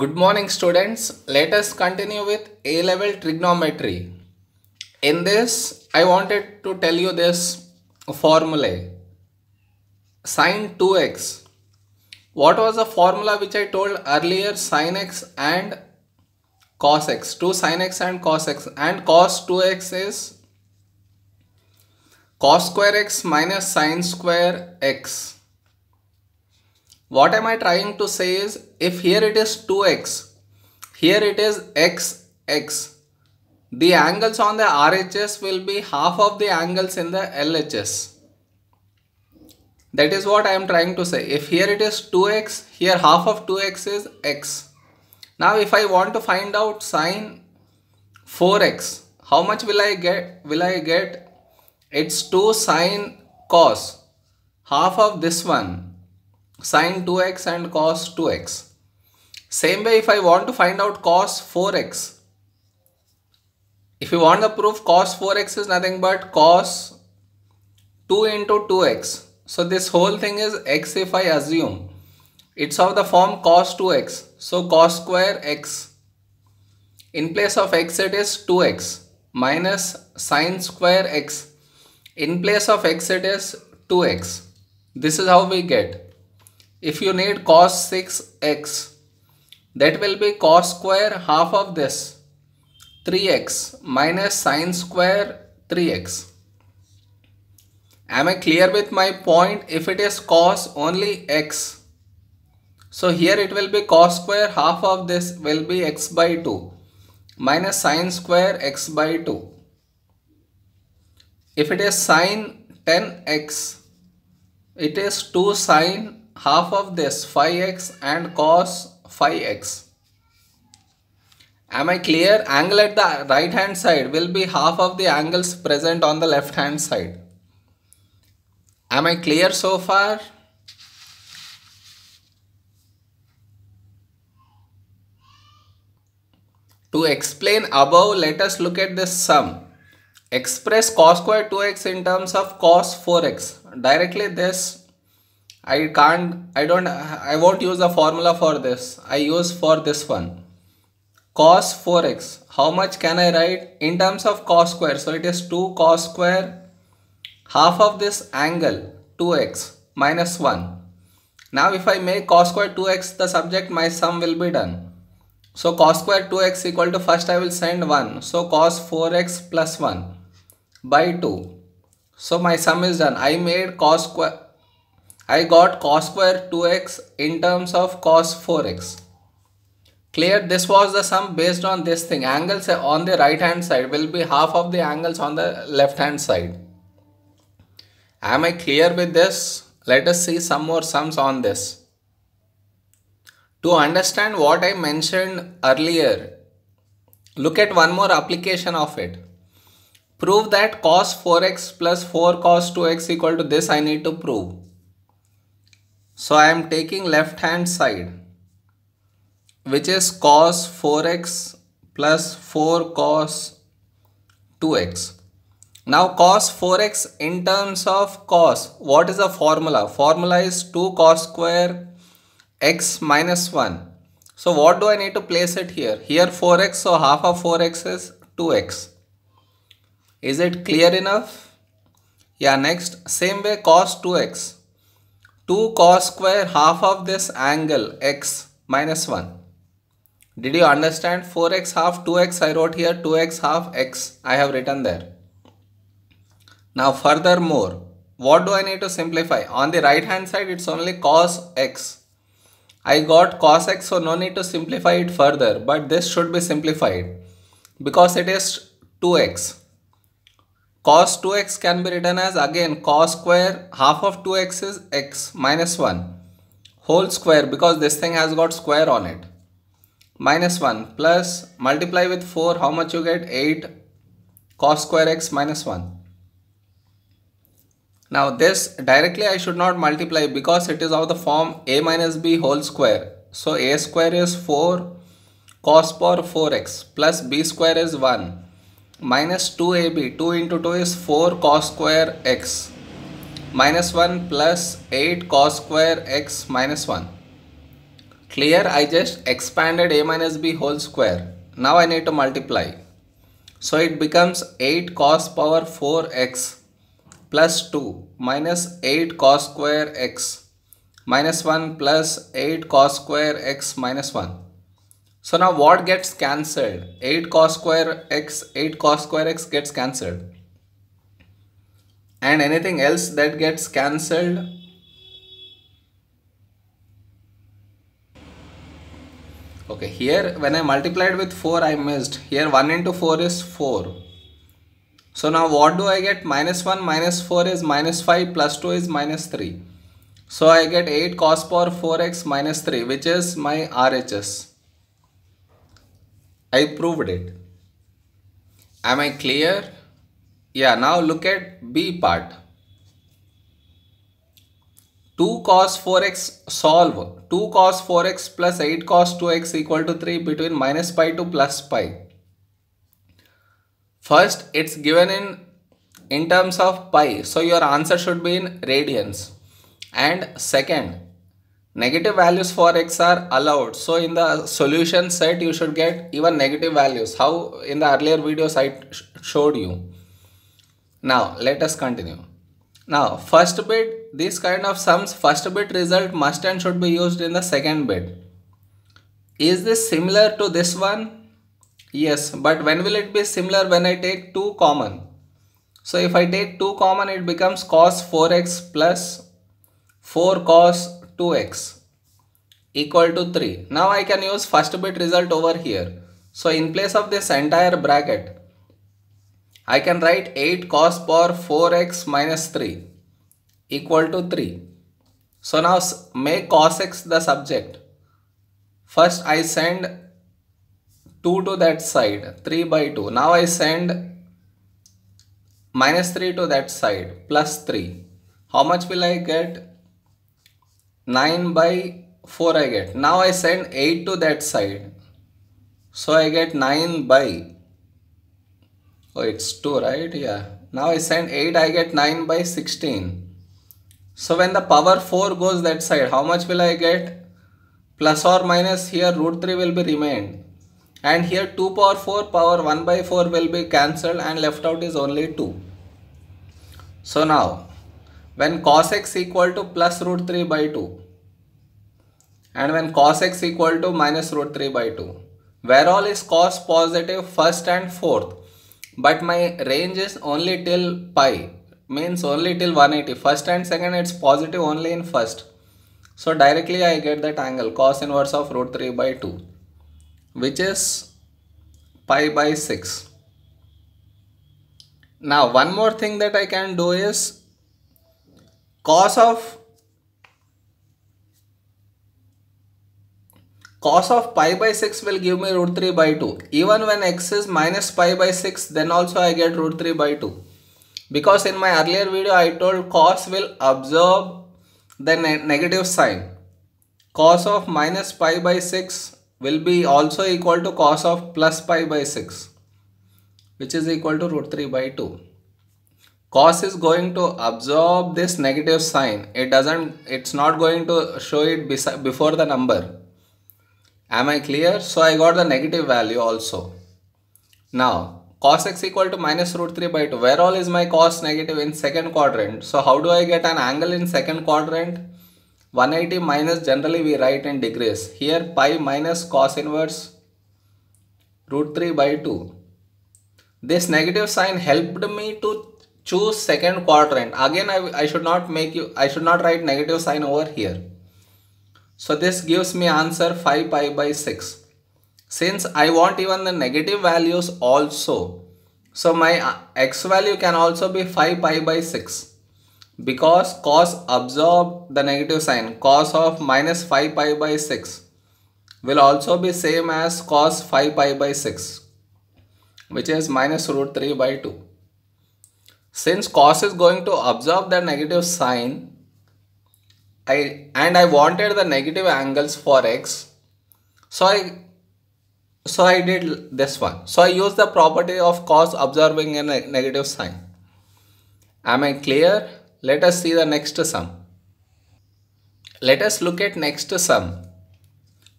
Good morning students. Let us continue with A-level trigonometry. In this, I wanted to tell you this formula. Sine 2x. What was the formula which I told earlier? Sine x and cos x. 2 sine x and cos x. And cos 2x is cos square x minus sine square x. What am I trying to say is if here it is 2x, here it is x, x. The angles on the RHS will be half of the angles in the LHS. That is what I am trying to say. If here it is 2x, here half of 2x is x. Now if I want to find out sine 4x, how much will I get? Will I get? It's 2 sine cos. Half of this one sine 2x and cos 2x. Same way if I want to find out cos 4x. If you want the proof cos 4x is nothing but cos 2 into 2x. So this whole thing is x if I assume. It's of the form cos 2x. So cos square x. In place of x it is 2x minus sine square x. In place of x it is 2x. This is how we get if you need cos 6x that will be cos square half of this 3x minus sine square 3x. Am I clear with my point? If it is cos only x. So here it will be cos square half of this will be x by 2 minus sine square x by 2. If it is sine 10x it is 2 sine half of this 5x and cos 5x. Am I clear? Angle at the right hand side will be half of the angles present on the left hand side. Am I clear so far? To explain above, let us look at this sum. Express cos square 2x in terms of cos 4x. Directly this I can't, I don't, I won't use the formula for this. I use for this one. Cos 4x. How much can I write in terms of cos square? So it is 2 cos square half of this angle 2x minus 1. Now if I make cos square 2x the subject my sum will be done. So cos square 2x equal to first I will send 1. So cos 4x plus 1 by 2. So my sum is done. I made cos square I got cos square 2x in terms of cos 4x. Clear? This was the sum based on this thing. Angles on the right hand side will be half of the angles on the left hand side. Am I clear with this? Let us see some more sums on this. To understand what I mentioned earlier, look at one more application of it. Prove that cos 4x plus 4 cos 2x equal to this I need to prove. So I am taking left hand side which is cos 4x plus 4 cos 2x. Now cos 4x in terms of cos, what is the formula? Formula is 2 cos square x minus 1. So what do I need to place it here? Here 4x, so half of 4x is 2x. Is it clear enough? Yeah, next, same way cos 2x. 2 cos square half of this angle x minus 1. Did you understand 4x half 2x I wrote here 2x half x I have written there. Now furthermore what do I need to simplify on the right hand side it's only cos x. I got cos x so no need to simplify it further but this should be simplified because it is 2x cos 2x can be written as again cos square half of 2x is x minus 1 whole square because this thing has got square on it minus 1 plus multiply with 4 how much you get 8 cos square x minus 1 now this directly I should not multiply because it is of the form a minus b whole square so a square is 4 cos power 4x plus b square is 1 minus 2ab 2 into 2 is 4 cos square x minus 1 plus 8 cos square x minus 1 clear I just expanded a minus b whole square now I need to multiply so it becomes 8 cos power 4x plus 2 minus 8 cos square x minus 1 plus 8 cos square x minus 1 so now what gets cancelled? 8 cos square x, 8 cos square x gets cancelled. And anything else that gets cancelled? Okay, here when I multiplied with 4 I missed. Here 1 into 4 is 4. So now what do I get? Minus 1 minus 4 is minus 5 plus 2 is minus 3. So I get 8 cos power 4x minus 3 which is my RHS. I proved it. Am I clear? Yeah, now look at B part. 2 cos 4x solve. 2 cos 4x plus 8 cos 2x equal to 3 between minus pi to plus pi. First, it's given in, in terms of pi. So your answer should be in radians. And second, negative values for x are allowed so in the solution set you should get even negative values how in the earlier videos i showed you now let us continue now first bit this kind of sums first bit result must and should be used in the second bit is this similar to this one yes but when will it be similar when i take 2 common so if i take 2 common it becomes cos 4x plus 4 cos 2x equal to 3. Now I can use first bit result over here. So in place of this entire bracket, I can write 8 cos power 4x minus 3 equal to 3. So now make cos x the subject. First I send 2 to that side, 3 by 2. Now I send minus 3 to that side, plus 3. How much will I get? 9 by 4 I get. Now I send 8 to that side. So I get 9 by. Oh, it's 2, right? Yeah. Now I send 8, I get 9 by 16. So when the power 4 goes that side, how much will I get? Plus or minus here root 3 will be remained. And here 2 power 4 power 1 by 4 will be cancelled and left out is only 2. So now when cos x equal to plus root 3 by 2 and when cos x equal to minus root 3 by 2 where all is cos positive first and fourth but my range is only till pi means only till 180 first and second it's positive only in first so directly I get that angle cos inverse of root 3 by 2 which is pi by 6 now one more thing that I can do is cos of cos of pi by 6 will give me root 3 by 2. Even when x is minus pi by 6, then also I get root 3 by 2. Because in my earlier video, I told cos will absorb the ne negative sign. Cos of minus pi by 6 will be also equal to cos of plus pi by 6, which is equal to root 3 by 2 cos is going to absorb this negative sign it doesn't it's not going to show it before the number am I clear so I got the negative value also now cos x equal to minus root 3 by 2 where all is my cos negative in second quadrant so how do I get an angle in second quadrant 180 minus generally we write in degrees here pi minus cos inverse root 3 by 2 this negative sign helped me to choose second quadrant again I, I should not make you I should not write negative sign over here so this gives me answer 5 pi by 6 since I want even the negative values also so my uh, x value can also be 5 pi by 6 because cos absorb the negative sign cos of minus 5 pi by 6 will also be same as cos 5 pi by 6 which is minus root 3 by 2 since cos is going to absorb the negative sign I and I wanted the negative angles for x so I so I did this one. So I use the property of cos absorbing a ne negative sign. Am I clear? Let us see the next sum. Let us look at next sum.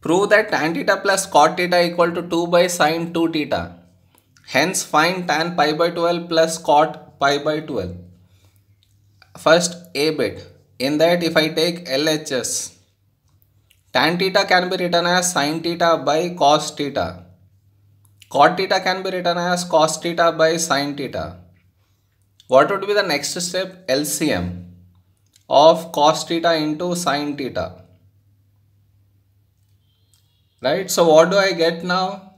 Prove that tan theta plus cot theta equal to 2 by sine 2 theta. Hence find tan pi by 12 plus cot pi by 12. First a bit. In that if I take LHS, tan theta can be written as sine theta by cos theta. Cot theta can be written as cos theta by sine theta. What would be the next step? LCM of cos theta into sine theta. Right, so what do I get now?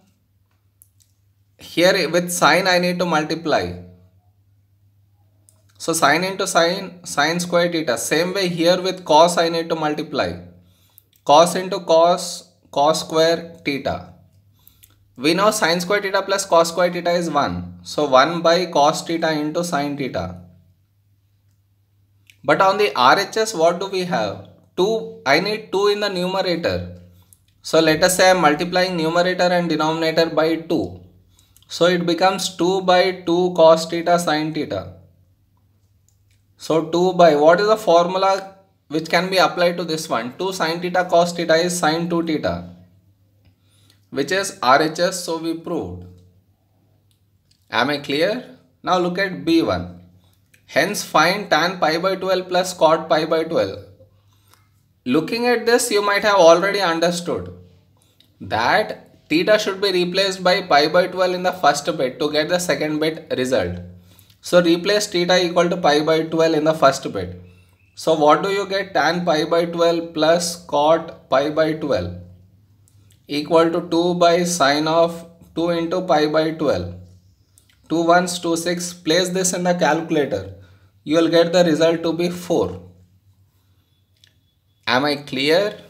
Here with sine I need to multiply so sine into sine, sine square theta. Same way here with cos I need to multiply. Cos into cos, cos square theta. We know sine square theta plus cos square theta is 1. So 1 by cos theta into sine theta. But on the RHS what do we have? 2, I need 2 in the numerator. So let us say I am multiplying numerator and denominator by 2. So it becomes 2 by 2 cos theta sine theta. So 2 by what is the formula which can be applied to this one? 2 sine theta cos theta is sine 2 theta which is RHS so we proved. Am I clear? Now look at B1. Hence find tan pi by 12 plus cot pi by 12. Looking at this you might have already understood that theta should be replaced by pi by 12 in the first bit to get the second bit result. So replace theta equal to pi by 12 in the first bit. So what do you get tan pi by 12 plus cot pi by 12 equal to 2 by sine of 2 into pi by 12. 2 ones 2 6 place this in the calculator. You will get the result to be 4. Am I clear?